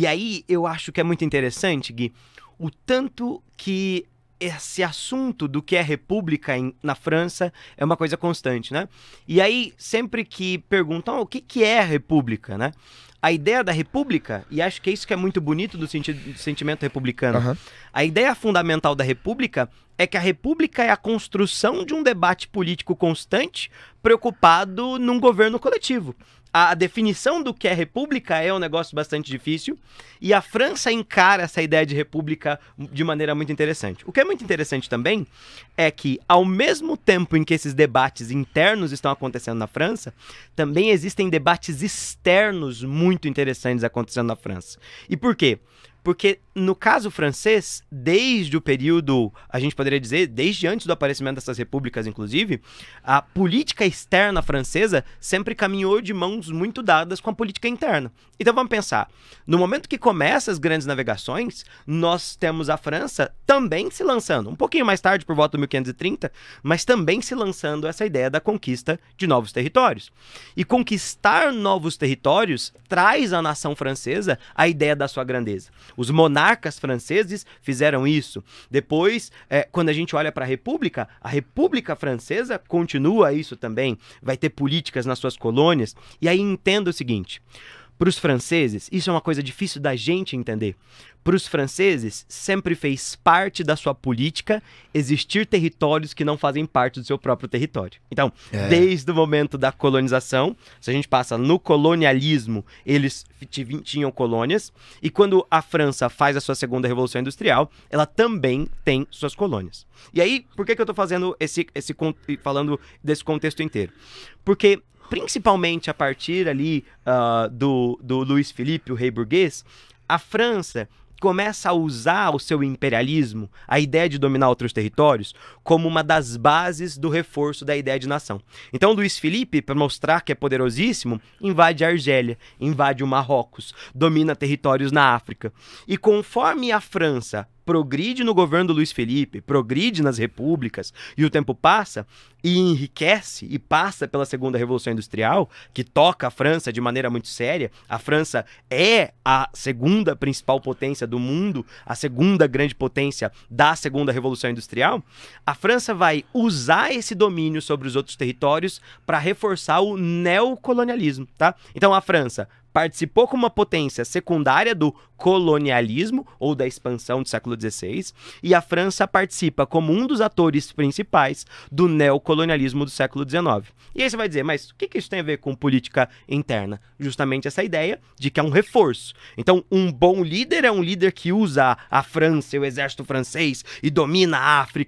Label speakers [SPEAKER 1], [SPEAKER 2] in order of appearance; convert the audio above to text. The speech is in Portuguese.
[SPEAKER 1] E aí eu acho que é muito interessante, Gui, o tanto que esse assunto do que é república em, na França é uma coisa constante, né? E aí, sempre que perguntam oh, o que, que é república, né? A ideia da república, e acho que é isso que é muito bonito do, senti do sentimento republicano, uhum. a ideia fundamental da república é que a república é a construção de um debate político constante preocupado num governo coletivo a definição do que é república é um negócio bastante difícil, e a França encara essa ideia de república de maneira muito interessante. O que é muito interessante também é que, ao mesmo tempo em que esses debates internos estão acontecendo na França, também existem debates externos muito interessantes acontecendo na França. E por quê? Porque no caso francês, desde o período, a gente poderia dizer, desde antes do aparecimento dessas repúblicas, inclusive, a política externa francesa sempre caminhou de mãos muito dadas com a política interna. Então vamos pensar: no momento que começam as grandes navegações, nós temos a França também se lançando, um pouquinho mais tarde, por volta de 1530, mas também se lançando essa ideia da conquista de novos territórios. E conquistar novos territórios traz à nação francesa a ideia da sua grandeza. Os monarcas franceses fizeram isso. Depois, é, quando a gente olha para a República, a República Francesa continua isso também. Vai ter políticas nas suas colônias. E aí entenda o seguinte: para os franceses, isso é uma coisa difícil da gente entender. Para os franceses, sempre fez parte da sua política existir territórios que não fazem parte do seu próprio território. Então, é. desde o momento da colonização, se a gente passa no colonialismo, eles tinham colônias, e quando a França faz a sua segunda revolução industrial, ela também tem suas colônias. E aí, por que, que eu estou fazendo esse, esse falando desse contexto inteiro? Porque principalmente a partir ali uh, do, do Luiz Felipe, o rei burguês, a França começa a usar o seu imperialismo, a ideia de dominar outros territórios, como uma das bases do reforço da ideia de nação. Então, Luiz Felipe, para mostrar que é poderosíssimo, invade a Argélia, invade o Marrocos, domina territórios na África. E conforme a França progride no governo do Luiz Felipe, progride nas repúblicas, e o tempo passa e enriquece e passa pela segunda revolução industrial, que toca a França de maneira muito séria. A França é a segunda principal potência do mundo, a segunda grande potência da segunda revolução industrial. A França vai usar esse domínio sobre os outros territórios para reforçar o neocolonialismo, tá? Então a França participou como uma potência secundária do colonialismo ou da expansão do século XVI, e a França participa como um dos atores principais do neocolonialismo do século XIX. E aí você vai dizer, mas o que, isso tem a ver com política interna? Justamente essa ideia de que é um reforço. Então, um bom líder é um líder que usa a França, o exército francês, e domina a África